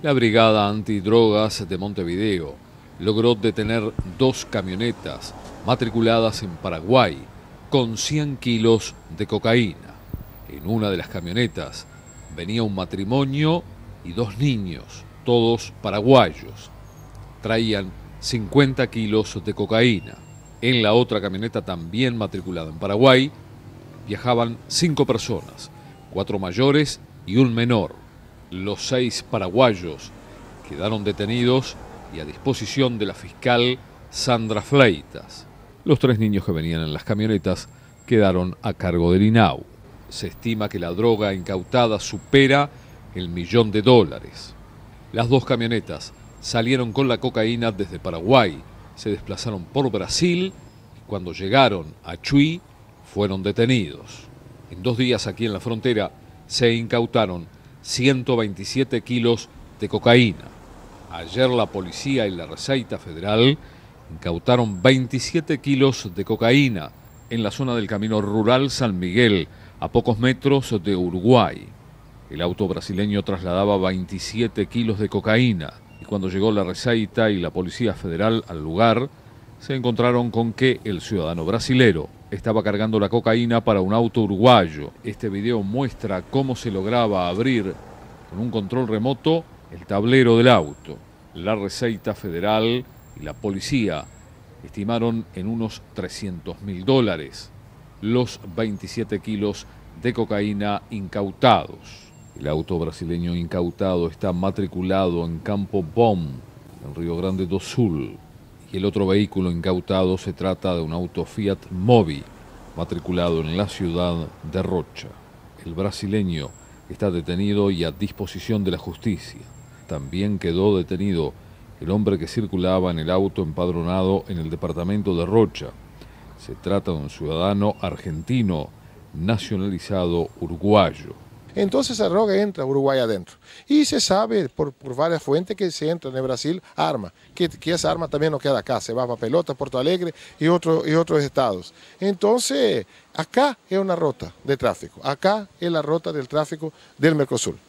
La Brigada Antidrogas de Montevideo logró detener dos camionetas matriculadas en Paraguay con 100 kilos de cocaína. En una de las camionetas venía un matrimonio y dos niños, todos paraguayos. Traían 50 kilos de cocaína. En la otra camioneta también matriculada en Paraguay viajaban cinco personas, cuatro mayores y un menor los seis paraguayos quedaron detenidos y a disposición de la fiscal Sandra Fleitas. Los tres niños que venían en las camionetas quedaron a cargo del INAU. Se estima que la droga incautada supera el millón de dólares. Las dos camionetas salieron con la cocaína desde Paraguay, se desplazaron por Brasil y cuando llegaron a Chuy fueron detenidos. En dos días aquí en la frontera se incautaron 127 kilos de cocaína. Ayer la policía y la Receita Federal incautaron 27 kilos de cocaína en la zona del camino rural San Miguel, a pocos metros de Uruguay. El auto brasileño trasladaba 27 kilos de cocaína y cuando llegó la Receita y la Policía Federal al lugar, se encontraron con que el ciudadano brasilero estaba cargando la cocaína para un auto uruguayo. Este video muestra cómo se lograba abrir con un control remoto el tablero del auto. La Receita Federal y la policía estimaron en unos 300 mil dólares los 27 kilos de cocaína incautados. El auto brasileño incautado está matriculado en Campo Bom, en Río Grande do Sul y el otro vehículo incautado se trata de un auto Fiat Mobi, matriculado en la ciudad de Rocha. El brasileño está detenido y a disposición de la justicia. También quedó detenido el hombre que circulaba en el auto empadronado en el departamento de Rocha. Se trata de un ciudadano argentino nacionalizado uruguayo. Entonces esa droga entra Uruguay adentro. Y se sabe por, varias fuentes que se entra en Brasil arma, que, que, esa arma también no queda acá, se va para Pelota, Porto Alegre y, y otros estados. Entonces, acá es una ruta de tráfico, acá es la ruta del tráfico del Mercosur.